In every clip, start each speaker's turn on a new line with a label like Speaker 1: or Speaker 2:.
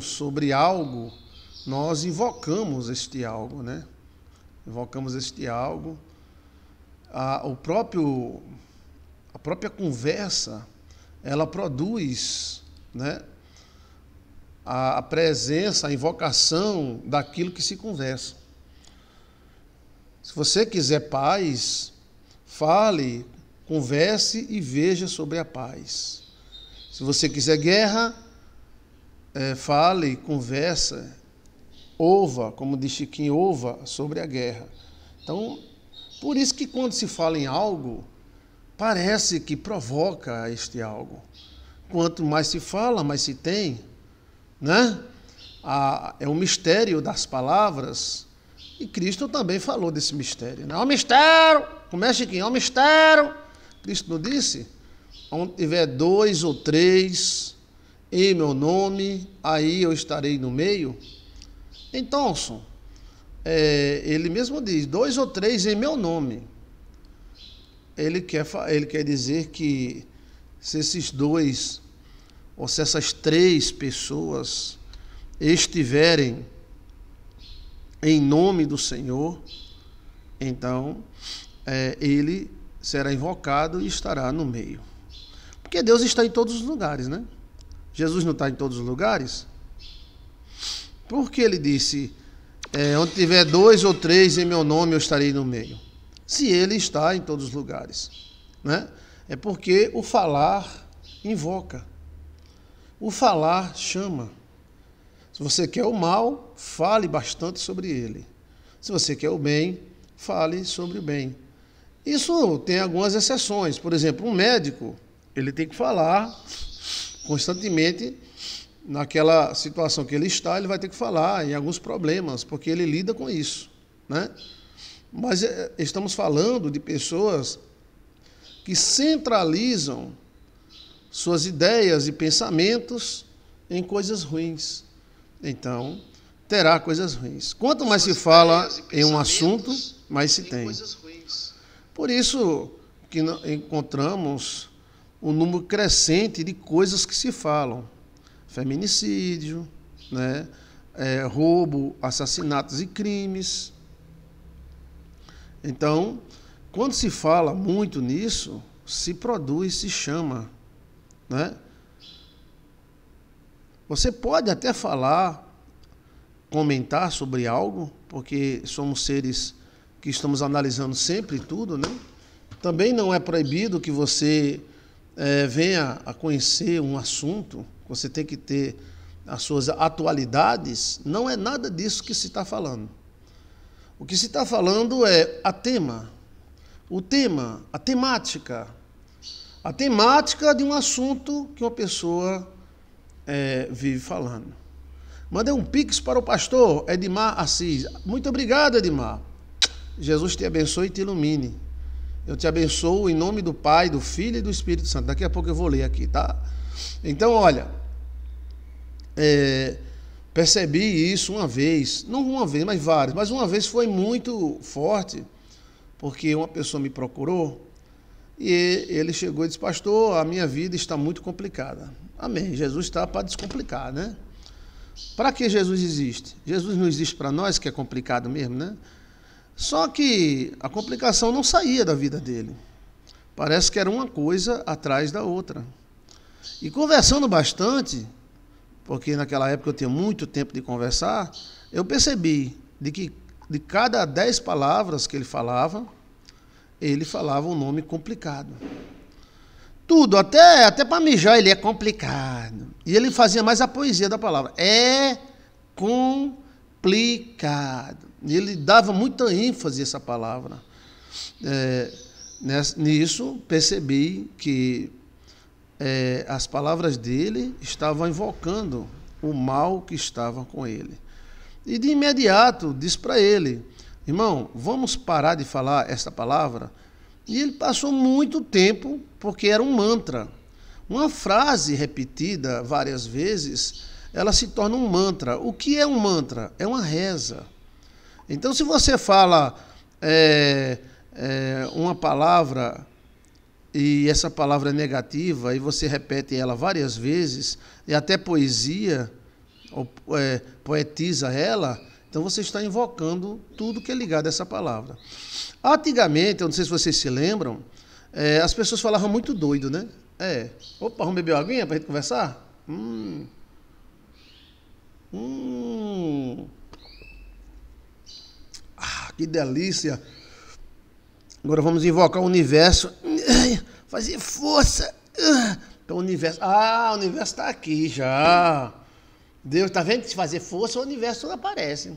Speaker 1: sobre algo, nós invocamos este algo, né? Invocamos este algo. A, o próprio, a própria conversa, ela produz, né? A, a presença, a invocação daquilo que se conversa. Se você quiser paz, fale, converse e veja sobre a paz. Se você quiser guerra, é, fale, conversa, ouva, como diz Chiquinho, ouva sobre a guerra. Então, por isso que quando se fala em algo, parece que provoca este algo. Quanto mais se fala, mais se tem, né? A, é o um mistério das palavras. E Cristo também falou desse mistério. Não né? É um mistério! Começa aqui, é um mistério! Cristo não disse? Onde tiver dois ou três em meu nome, aí eu estarei no meio. Então, é, ele mesmo diz, dois ou três em meu nome. Ele quer, ele quer dizer que se esses dois, ou se essas três pessoas estiverem em nome do Senhor, então é, ele será invocado e estará no meio. Porque Deus está em todos os lugares, né? Jesus não está em todos os lugares? Porque ele disse: é, onde tiver dois ou três em meu nome, eu estarei no meio. Se ele está em todos os lugares, né? é porque o falar invoca, o falar chama. Se você quer o mal, fale bastante sobre ele. Se você quer o bem, fale sobre o bem. Isso tem algumas exceções. Por exemplo, um médico, ele tem que falar constantemente naquela situação que ele está, ele vai ter que falar em alguns problemas, porque ele lida com isso, né? Mas eh, estamos falando de pessoas que centralizam suas ideias e pensamentos em coisas ruins. Então, terá coisas ruins. Quanto mais se fala em um assunto, mais se tem. Por isso que encontramos o número crescente de coisas que se falam. Feminicídio, né? É, roubo, assassinatos e crimes. Então, quando se fala muito nisso, se produz, se chama. Né? Você pode até falar, comentar sobre algo, porque somos seres que estamos analisando sempre tudo, né? Também não é proibido que você é, venha a conhecer um assunto, você tem que ter as suas atualidades, não é nada disso que se está falando. O que se está falando é a tema, o tema, a temática, a temática de um assunto que uma pessoa é, vive falando. Mandei um pix para o pastor Edmar Assis. Muito obrigado, Edmar. Jesus te abençoe e te ilumine. Eu te abençoo em nome do Pai, do Filho e do Espírito Santo. Daqui a pouco eu vou ler aqui, tá? Então, olha, é, percebi isso uma vez, não uma vez, mas várias, mas uma vez foi muito forte, porque uma pessoa me procurou e ele chegou e disse: Pastor, a minha vida está muito complicada. Amém. Jesus está para descomplicar, né? Para que Jesus existe? Jesus não existe para nós, que é complicado mesmo, né? Só que a complicação não saía da vida dele. Parece que era uma coisa atrás da outra. E conversando bastante, porque naquela época eu tinha muito tempo de conversar, eu percebi de que de cada dez palavras que ele falava, ele falava um nome complicado. Tudo, até, até para mijar ele é complicado. E ele fazia mais a poesia da palavra. É complicado. Ele dava muita ênfase a essa palavra. É, nisso, percebi que é, as palavras dele estavam invocando o mal que estava com ele. E de imediato disse para ele: Irmão, vamos parar de falar essa palavra? E ele passou muito tempo, porque era um mantra. Uma frase repetida várias vezes, ela se torna um mantra. O que é um mantra? É uma reza. Então, se você fala é, é, uma palavra e essa palavra é negativa e você repete ela várias vezes e até poesia ou, é, poetiza ela, então você está invocando tudo que é ligado a essa palavra. Antigamente, eu não sei se vocês se lembram, é, as pessoas falavam muito doido, né? É. Opa, vamos beber uma aguinha para gente conversar? Hum. Hum. Que delícia! Agora vamos invocar o universo. Fazer força. Então o universo. Ah, o universo está aqui já. Deus está vendo que se fazer força, o universo aparece.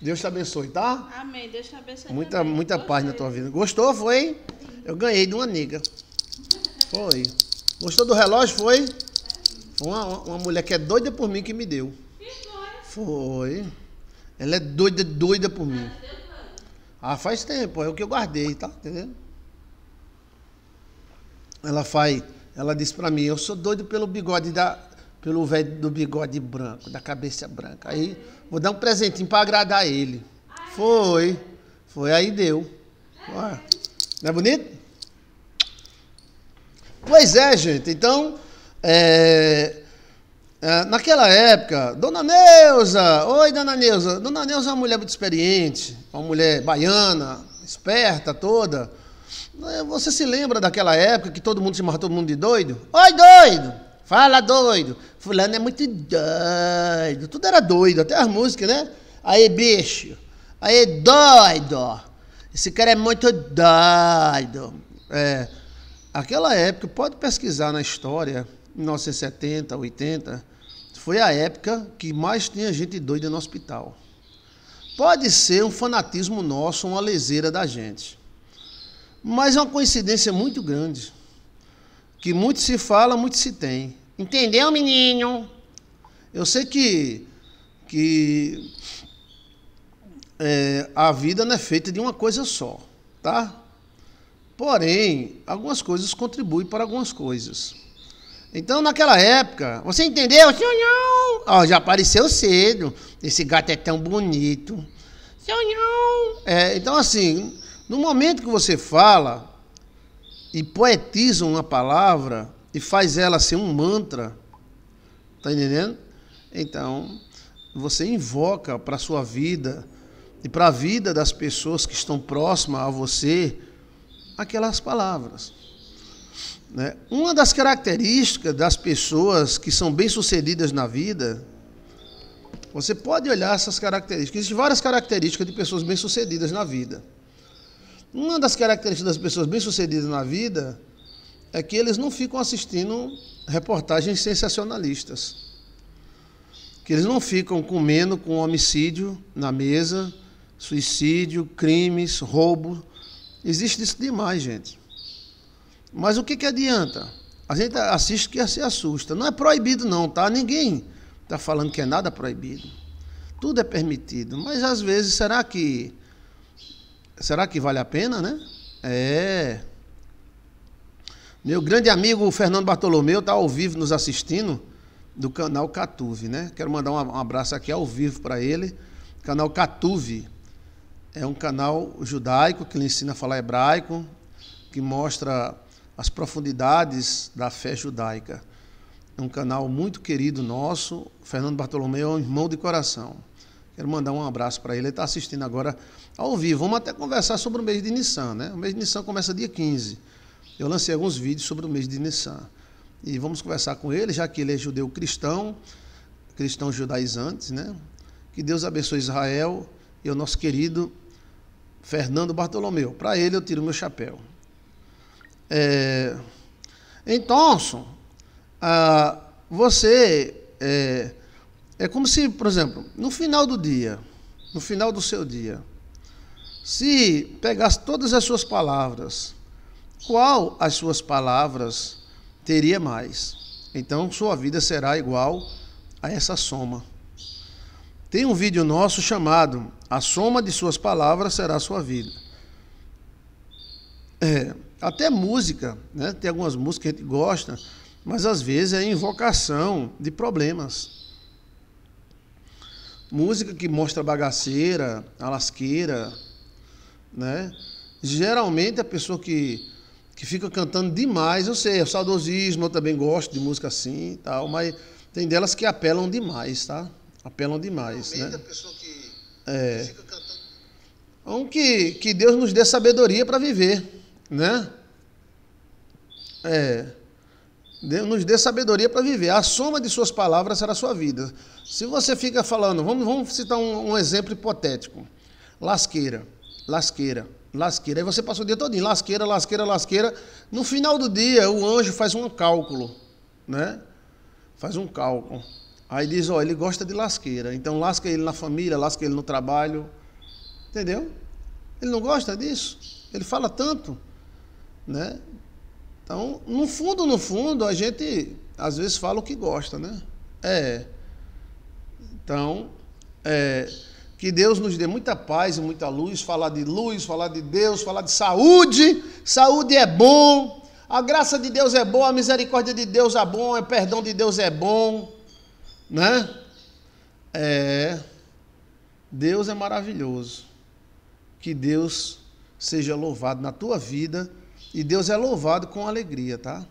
Speaker 1: Deus te abençoe, tá? Amém. Deus te abençoe. Muita, muita paz na tua vida. Gostou? Foi? Eu ganhei de uma nega. Foi. Gostou do relógio? Foi? Uma, uma mulher que é doida por mim que me deu. Foi. Ela é doida, doida por mim. Ah, faz tempo, é o que eu guardei, tá? Entendendo? Ela faz, ela disse para mim, eu sou doido pelo bigode da pelo velho do bigode branco, da cabeça branca. Aí vou dar um presentinho para agradar ele. Foi. Foi aí deu. Ué, não é bonito? Pois é, gente. Então, é, é, naquela época, Dona Neuza, oi Dona Neuza. Dona Neuza é uma mulher muito experiente, uma mulher baiana, esperta toda. É, você se lembra daquela época que todo mundo se chamava todo mundo de doido? Oi, doido! Fala, doido! Fulano é muito doido. Tudo era doido, até as músicas, né? Aí, bicho! Aí, doido! Esse cara é muito doido. É, aquela época, pode pesquisar na história, 1970, 80, foi a época que mais tinha gente doida no hospital. Pode ser um fanatismo nosso, uma leseira da gente. Mas é uma coincidência muito grande. Que muito se fala, muito se tem. Entendeu, menino? Eu sei que, que é, a vida não é feita de uma coisa só, tá? Porém, algumas coisas contribuem para algumas coisas. Então, naquela época, você entendeu? Oh, já apareceu cedo. Esse gato é tão bonito. É, então, assim, no momento que você fala e poetiza uma palavra e faz ela ser um mantra, tá entendendo? Então, você invoca para a sua vida e para a vida das pessoas que estão próximas a você aquelas palavras. Né? Uma das características das pessoas que são bem-sucedidas na vida, você pode olhar essas características. Existem várias características de pessoas bem-sucedidas na vida. Uma das características das pessoas bem-sucedidas na vida é que eles não ficam assistindo reportagens sensacionalistas. Que eles não ficam comendo com homicídio na mesa, suicídio, crimes, roubo. Existe isso demais, gente. Mas o que, que adianta? A gente assiste que se assusta. Não é proibido, não, tá? Ninguém está falando que é nada proibido. Tudo é permitido. Mas às vezes, será que. Será que vale a pena, né? É. Meu grande amigo Fernando Bartolomeu está ao vivo nos assistindo do canal Catuve, né? Quero mandar um abraço aqui ao vivo para ele. Canal Catuve é um canal judaico que lhe ensina a falar hebraico, que mostra as profundidades da fé judaica. É um canal muito querido nosso. Fernando Bartolomeu é um irmão de coração. Quero mandar um abraço para ele. Ele está assistindo agora ao vivo. Vamos até conversar sobre o mês de Nissan, né? O mês de Nissan começa dia 15. Eu lancei alguns vídeos sobre o mês de Nissan. E vamos conversar com ele, já que ele é judeu cristão, cristão judaizante, né? Que Deus abençoe Israel e o nosso querido Fernando Bartolomeu. Para ele eu tiro meu chapéu. É, então, ah, você é, é como se, por exemplo, no final do dia, no final do seu dia, se pegasse todas as suas palavras, qual as suas palavras teria mais? Então sua vida será igual a essa soma. Tem um vídeo nosso chamado A Soma de Suas Palavras Será Sua Vida. É, até música, né? Tem algumas músicas que a gente gosta, mas às vezes é invocação de problemas. Música que mostra bagaceira, a lasqueira, né? Geralmente a pessoa que, que fica cantando demais, eu sei, é saudosismo, eu também gosto de música assim e tal, mas tem delas que apelam demais, tá? Apelam demais, Realmente né? a pessoa que, é. que fica cantando... Um que, que Deus nos dê sabedoria para viver né? É. Deus nos dê sabedoria para viver. A soma de suas palavras será a sua vida. Se você fica falando, vamos, vamos citar um, um, exemplo hipotético: lasqueira, lasqueira, lasqueira. Aí você passa o dia todo em lasqueira, lasqueira, lasqueira. No final do dia, o anjo faz um cálculo, né? Faz um cálculo. Aí diz: ó, ele gosta de lasqueira. Então lasca ele na família, lasca ele no trabalho. Entendeu? Ele não gosta disso. Ele fala tanto. Né? Então, no fundo, no fundo, a gente às vezes fala o que gosta, né? É. Então, é, que Deus nos dê muita paz e muita luz, falar de luz, falar de Deus, falar de saúde. Saúde é bom. A graça de Deus é boa, a misericórdia de Deus é bom, o perdão de Deus é bom, né? É. Deus é maravilhoso. Que Deus seja louvado na tua vida e Deus é louvado com alegria, tá?